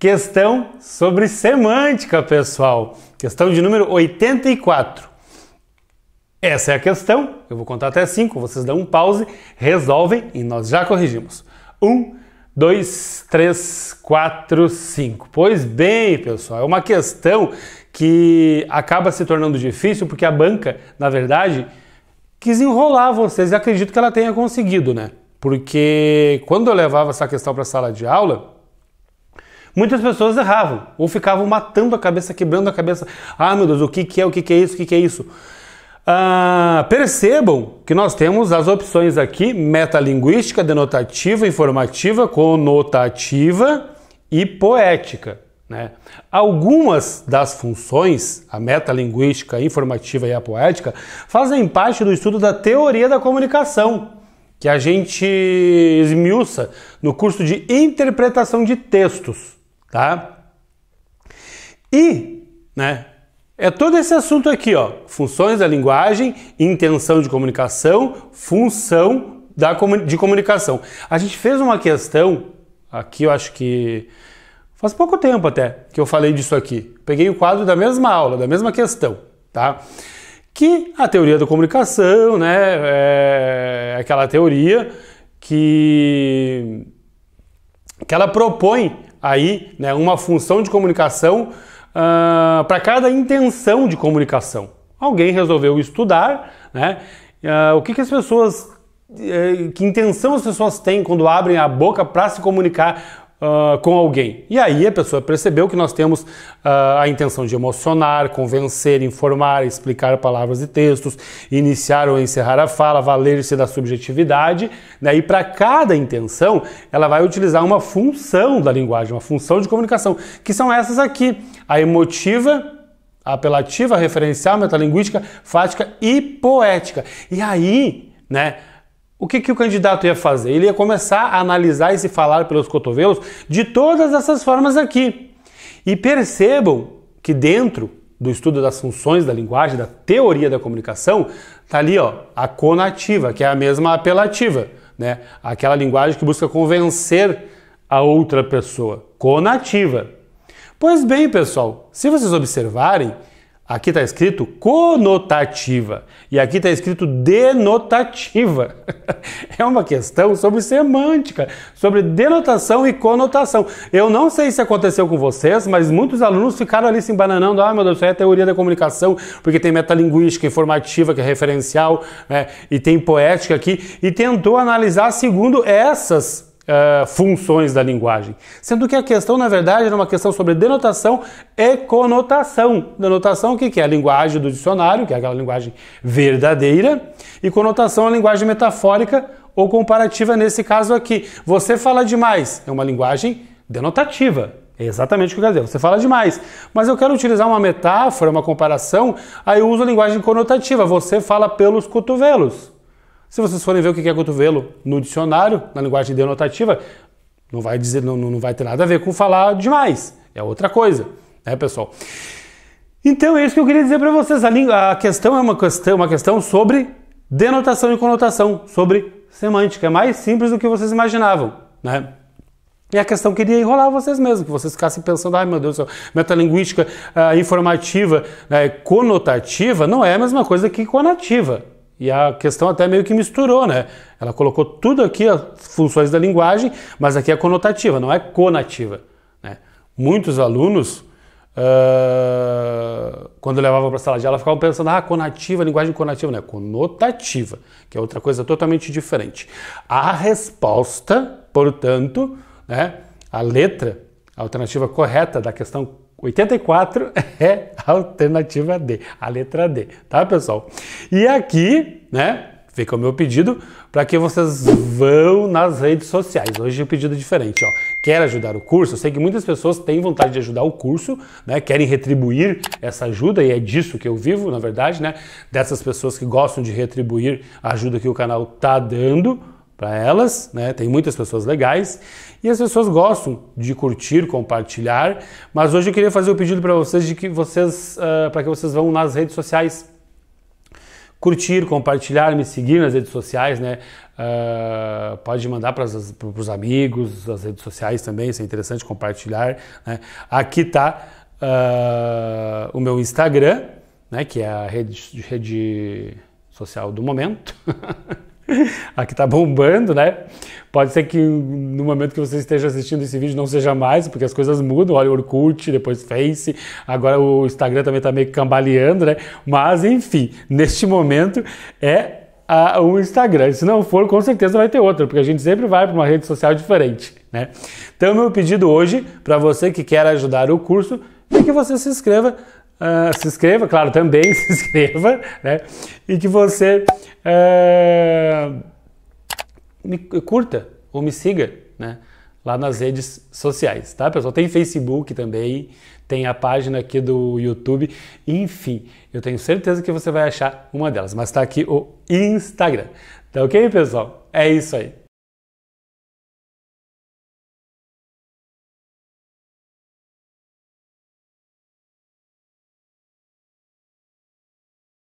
Questão sobre semântica, pessoal. Questão de número 84. Essa é a questão. Eu vou contar até 5, vocês dão um pause, resolvem e nós já corrigimos. 1, 2, 3, 4, 5. Pois bem, pessoal, é uma questão que acaba se tornando difícil porque a banca, na verdade, quis enrolar vocês e acredito que ela tenha conseguido, né? Porque quando eu levava essa questão para a sala de aula, Muitas pessoas erravam ou ficavam matando a cabeça, quebrando a cabeça. Ah, meu Deus, o que, que é, o que, que é isso, o que, que é isso? Ah, percebam que nós temos as opções aqui: metalinguística, denotativa, informativa, conotativa e poética. Né? Algumas das funções, a metalinguística, a informativa e a poética, fazem parte do estudo da teoria da comunicação, que a gente esmiuça no curso de interpretação de textos tá? E, né, é todo esse assunto aqui, ó, funções da linguagem, intenção de comunicação, função da, de comunicação. A gente fez uma questão aqui, eu acho que faz pouco tempo até que eu falei disso aqui. Peguei o quadro da mesma aula, da mesma questão, tá? Que a teoria da comunicação, né, é aquela teoria que que ela propõe aí né, uma função de comunicação uh, ah, para cada intenção de comunicação. Alguém resolveu estudar, né? Uh, o que, que as pessoas eh, que intenção as pessoas têm quando abrem a boca para se comunicar Uh, com alguém. E aí a pessoa percebeu que nós temos uh, a intenção de emocionar, convencer, informar, explicar palavras e textos, iniciar ou encerrar a fala, valer-se da subjetividade. Né? E para cada intenção, ela vai utilizar uma função da linguagem, uma função de comunicação, que são essas aqui: a emotiva, apelativa, referencial, metalinguística, fática e poética. E aí, né? O que, que o candidato ia fazer? Ele ia começar a analisar e se falar pelos cotovelos de todas essas formas aqui. E percebam que dentro do estudo das funções da linguagem, da teoria da comunicação, tá ali ó, a conativa, que é a mesma apelativa, né? Aquela linguagem que busca convencer a outra pessoa. Conativa. Pois bem, pessoal, se vocês observarem, Aqui está escrito conotativa e aqui está escrito denotativa. É uma questão sobre semântica, sobre denotação e conotação. Eu não sei se aconteceu com vocês, mas muitos alunos ficaram ali se embananando. Ah, meu Deus, isso é teoria da comunicação, porque tem metalinguística, informativa, que é referencial, né? e tem poética aqui, e tentou analisar segundo essas uh, funções da linguagem. Sendo que a questão, na verdade, era uma questão sobre denotação e conotação. Denotação, o que é? A linguagem do dicionário, que é aquela linguagem verdadeira, e conotação a linguagem metafórica ou comparativa, nesse caso aqui. Você fala demais, é uma linguagem denotativa. É exatamente o que eu quero dizer. Você fala demais. Mas eu quero utilizar uma metáfora, uma comparação, aí eu uso a linguagem conotativa. Você fala pelos cotovelos. Se vocês forem ver o que é cotovelo no dicionário, na linguagem denotativa, não vai dizer, não, não vai ter nada a ver com falar demais. É outra coisa, né, pessoal? Então é isso que eu queria dizer para vocês. A, a, questão é uma questão, uma questão sobre denotação e conotação, sobre semântica. É mais simples do que vocês imaginavam, né? E a questão queria enrolar vocês mesmos, que vocês ficassem pensando, ai meu Deus do metalinguística ah, informativa, né, conotativa, não é a mesma coisa que conativa. E a questão até meio que misturou, né? Ela colocou tudo aqui, as funções da linguagem, mas aqui é conotativa, não é conativa. Né? Muitos alunos, uh, quando levavam para a sala de aula, ficavam pensando, ah, conativa, linguagem conativa, não é conotativa, que é outra coisa totalmente diferente. A resposta, portanto, né, a letra, a alternativa correta da questão 84 é a alternativa D, a letra D, tá, pessoal? E aqui, né, fica o meu pedido para que vocês vão nas redes sociais. Hoje o é um pedido diferente, ó. Quer ajudar o curso? Eu sei que muitas pessoas têm vontade de ajudar o curso, né? Querem retribuir essa ajuda e é disso que eu vivo, na verdade, né? Dessas pessoas que gostam de retribuir a ajuda que o canal tá dando para elas, né? Tem muitas pessoas legais e as pessoas gostam de curtir, compartilhar. Mas hoje eu queria fazer o um pedido para vocês de que vocês, uh, ah, para que vocês vão nas redes sociais curtir, compartilhar, me seguir nas redes sociais, né? Uh, pode mandar para os amigos, as redes sociais também, isso é interessante compartilhar. Né? Aqui está uh, ah, o meu Instagram, né? Que é a rede, rede social do momento. aqui tá bombando, né? Pode ser que no momento que você esteja assistindo esse vídeo não seja mais, porque as coisas mudam. Olha o Orkut, depois Face, agora o Instagram também tá meio cambaleando, né? Mas enfim, neste momento é a, o Instagram. Se não for, com certeza vai ter outro, porque a gente sempre vai para uma rede social diferente, né? Então, meu pedido hoje para você que quer ajudar o curso é que você se inscreva Uh, se inscreva, claro, também se inscreva, né? E que você uh, me curta ou me siga, né? Lá nas redes sociais, tá, pessoal? Tem Facebook também, tem a página aqui do YouTube, enfim, eu tenho certeza que você vai achar uma delas, mas tá aqui o Instagram. Tá ok, pessoal? É isso aí.